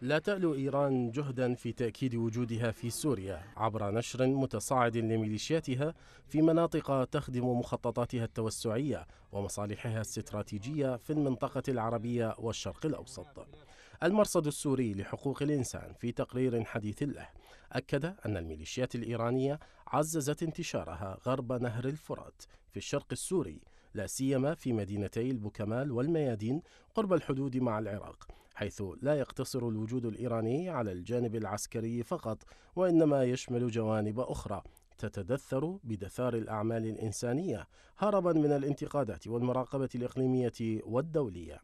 لا تألو إيران جهدا في تأكيد وجودها في سوريا عبر نشر متصاعد لميليشياتها في مناطق تخدم مخططاتها التوسعية ومصالحها الاستراتيجية في المنطقة العربية والشرق الأوسط المرصد السوري لحقوق الإنسان في تقرير حديث له أكد أن الميليشيات الإيرانية عززت انتشارها غرب نهر الفرات في الشرق السوري لا سيما في مدينتي البوكمال والميادين قرب الحدود مع العراق حيث لا يقتصر الوجود الإيراني على الجانب العسكري فقط وإنما يشمل جوانب أخرى تتدثر بدثار الأعمال الإنسانية هربا من الانتقادات والمراقبة الإقليمية والدولية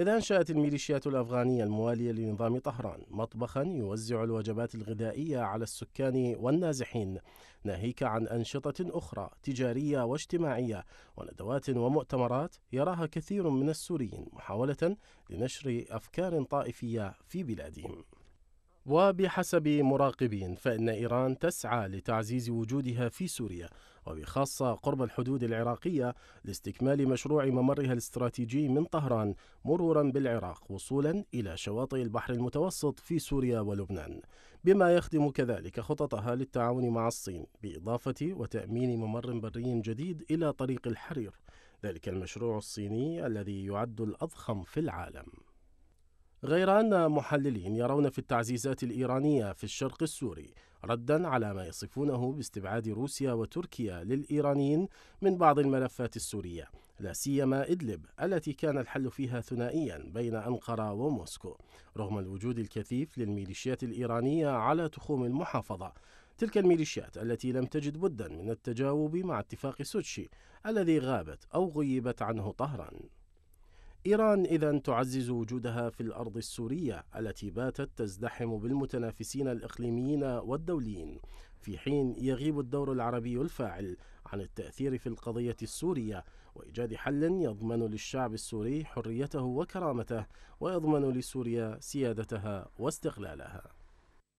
إذ أنشأت الميليشيات الأفغانية الموالية لنظام طهران مطبخا يوزع الوجبات الغذائية على السكان والنازحين ناهيك عن أنشطة أخرى تجارية واجتماعية وندوات ومؤتمرات يراها كثير من السوريين محاولة لنشر أفكار طائفية في بلادهم وبحسب مراقبين فإن إيران تسعى لتعزيز وجودها في سوريا وبخاصة قرب الحدود العراقية لاستكمال مشروع ممرها الاستراتيجي من طهران مرورا بالعراق وصولا إلى شواطئ البحر المتوسط في سوريا ولبنان بما يخدم كذلك خططها للتعاون مع الصين بإضافة وتأمين ممر بري جديد إلى طريق الحرير ذلك المشروع الصيني الذي يعد الأضخم في العالم غير أن محللين يرون في التعزيزات الإيرانية في الشرق السوري ردا على ما يصفونه باستبعاد روسيا وتركيا للإيرانيين من بعض الملفات السورية لا سيما إدلب التي كان الحل فيها ثنائيا بين أنقرة وموسكو رغم الوجود الكثيف للميليشيات الإيرانية على تخوم المحافظة تلك الميليشيات التي لم تجد بدا من التجاوب مع اتفاق سوتشي الذي غابت أو غيبت عنه طهران إيران إذا تعزز وجودها في الأرض السورية التي باتت تزدحم بالمتنافسين الإقليميين والدوليين في حين يغيب الدور العربي الفاعل عن التأثير في القضية السورية وإيجاد حل يضمن للشعب السوري حريته وكرامته ويضمن لسوريا سيادتها واستقلالها